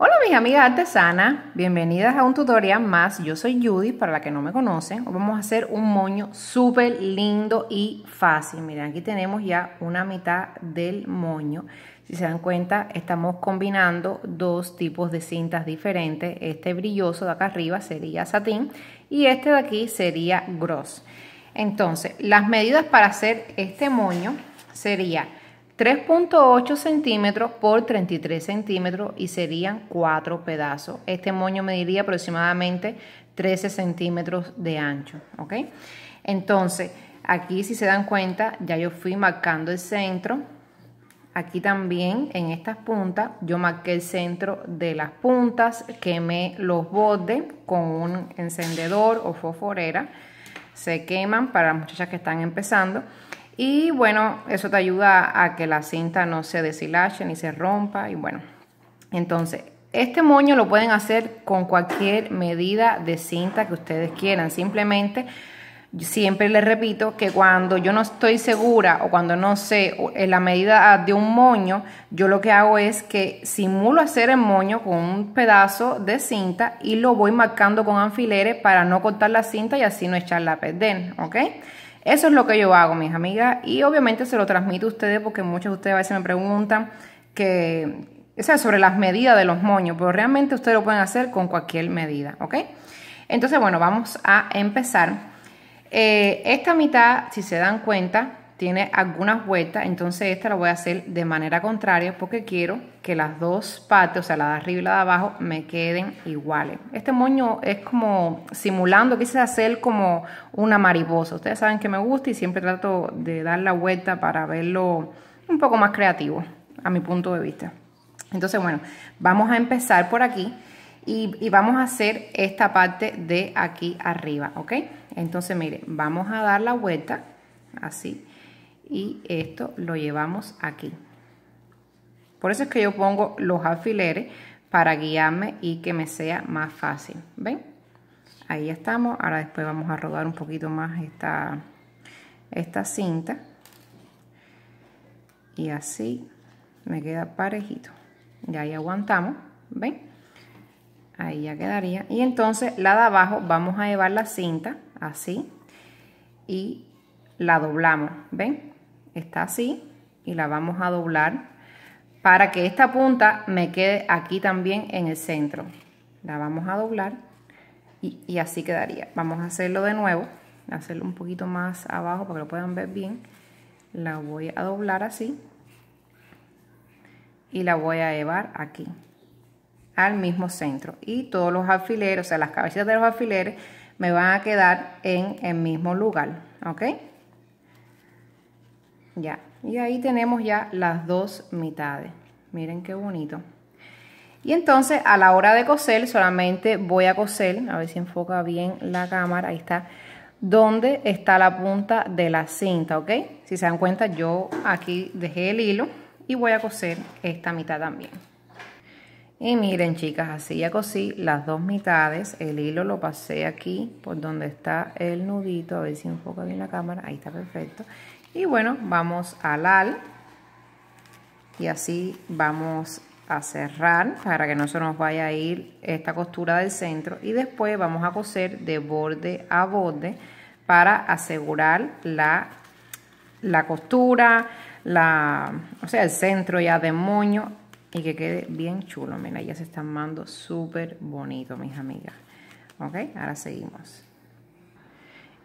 Hola mis amigas artesanas, bienvenidas a un tutorial más. Yo soy Judy, para la que no me conocen. vamos a hacer un moño súper lindo y fácil. Miren, aquí tenemos ya una mitad del moño. Si se dan cuenta, estamos combinando dos tipos de cintas diferentes. Este brilloso de acá arriba sería satín y este de aquí sería gross. Entonces, las medidas para hacer este moño sería 3.8 centímetros por 33 centímetros y serían cuatro pedazos. Este moño mediría aproximadamente 13 centímetros de ancho. ¿ok? Entonces, aquí si se dan cuenta, ya yo fui marcando el centro. Aquí también en estas puntas yo marqué el centro de las puntas, quemé los bordes con un encendedor o fosforera. Se queman para las muchachas que están empezando. Y bueno, eso te ayuda a que la cinta no se deshilache ni se rompa. Y bueno, entonces, este moño lo pueden hacer con cualquier medida de cinta que ustedes quieran. Simplemente, siempre les repito que cuando yo no estoy segura o cuando no sé la medida de un moño, yo lo que hago es que simulo hacer el moño con un pedazo de cinta y lo voy marcando con alfileres para no cortar la cinta y así no echarla a perder, ¿ok? Eso es lo que yo hago, mis amigas, y obviamente se lo transmito a ustedes porque muchos de ustedes a veces me preguntan que, o sobre las medidas de los moños, pero realmente ustedes lo pueden hacer con cualquier medida, ¿ok? Entonces, bueno, vamos a empezar. Eh, esta mitad, si se dan cuenta, tiene algunas vueltas, entonces esta la voy a hacer de manera contraria porque quiero que las dos partes, o sea, la de arriba y la de abajo, me queden iguales. Este moño es como simulando, quise hacer como una mariposa. Ustedes saben que me gusta y siempre trato de dar la vuelta para verlo un poco más creativo, a mi punto de vista. Entonces, bueno, vamos a empezar por aquí y, vamos a hacer esta parte de aquí arriba, ¿ok? Entonces, mire, vamos a dar la vuelta así y esto lo llevamos aquí. Por eso es que yo pongo los alfileres para guiarme y que me sea más fácil. ¿Ven? Ahí estamos. Ahora después vamos a rodar un poquito más esta, esta cinta. Y así me queda parejito. Ya ahí aguantamos. ¿Ven? Ahí ya quedaría. Y entonces la de abajo vamos a llevar la cinta así y la doblamos. ¿Ven? está así y la vamos a doblar para que esta punta me quede aquí también en el centro. La vamos a doblar y, así quedaría. Vamos a hacerlo de nuevo, hacerlo un poquito más abajo para que lo puedan ver bien. La voy a doblar así y la voy a llevar aquí al mismo centro y todos los alfileres, o sea las cabecitas de los alfileres me van a quedar en el mismo lugar, ¿ok? Ya, y ahí tenemos ya las dos mitades. Miren qué bonito. Y entonces a la hora de coser, solamente voy a coser, a ver si enfoca bien la cámara, ahí está, donde está la punta de la cinta, ¿ok? Si se dan cuenta, yo aquí dejé el hilo y voy a coser esta mitad también. Y miren chicas, así ya cosí las dos mitades, el hilo lo pasé aquí por donde está el nudito, a ver si enfoca bien la cámara, ahí está perfecto. Y bueno, vamos al al. Y así vamos a cerrar para que no se nos vaya a ir esta costura del centro. Y después vamos a coser de borde a borde para asegurar la, la costura, la, o sea, el centro ya de moño y que quede bien chulo. Mira, ya se está armando súper bonito, mis amigas. ¿Ok? Ahora seguimos.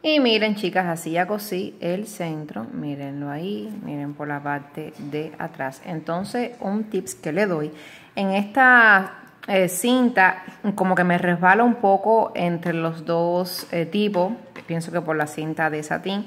Y miren, chicas, así ya cosí el centro. Mírenlo ahí, miren por la parte de atrás. Entonces, un tips que le doy. En esta eh, cinta, como que me resbala un poco entre los dos eh, tipos. Pienso que por la cinta de satín.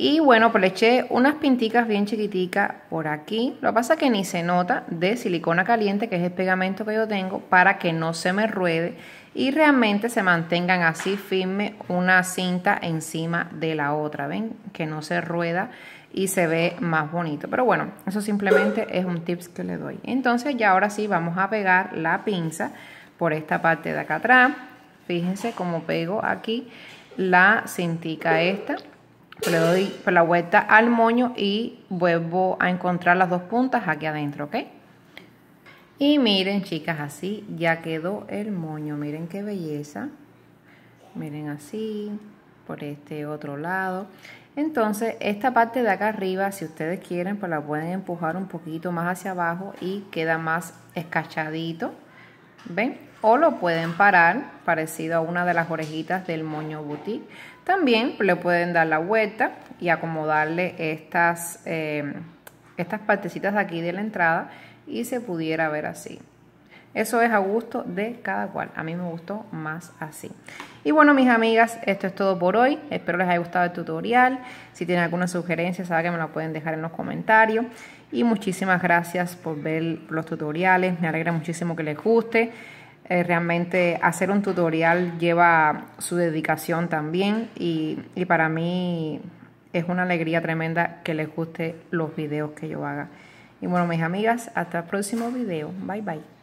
Y bueno, pues le eché unas pinticas bien chiquiticas por aquí. Lo que pasa es que ni se nota de silicona caliente, que es el pegamento que yo tengo, para que no se me ruede y realmente se mantengan así firme una cinta encima de la otra. ¿Ven? Que no se rueda y se ve más bonito. Pero bueno, eso simplemente es un tips que le doy. Entonces ya ahora sí vamos a pegar la pinza por esta parte de acá atrás. Fíjense cómo pego aquí la cintica esta le doy por la vuelta al moño y vuelvo a encontrar las dos puntas aquí adentro, ¿ok? Y miren, chicas, así ya quedó el moño. Miren qué belleza. Miren así, por este otro lado. Entonces, esta parte de acá arriba, si ustedes quieren, pues la pueden empujar un poquito más hacia abajo y queda más escachadito. ¿Ven? O lo pueden parar, parecido a una de las orejitas del moño boutique. También le pueden dar la vuelta y acomodarle estas, eh, estas partecitas de aquí de la entrada y se pudiera ver así. Eso es a gusto de cada cual. A mí me gustó más así. Y bueno, mis amigas, esto es todo por hoy. Espero les haya gustado el tutorial. Si tienen alguna sugerencia, saben que me la pueden dejar en los comentarios. Y muchísimas gracias por ver los tutoriales. Me alegra muchísimo que les guste. Eh, realmente hacer un tutorial lleva su dedicación también. Y, y para mí es una alegría tremenda que les guste los videos que yo haga. Y bueno, mis amigas, hasta el próximo video. Bye bye.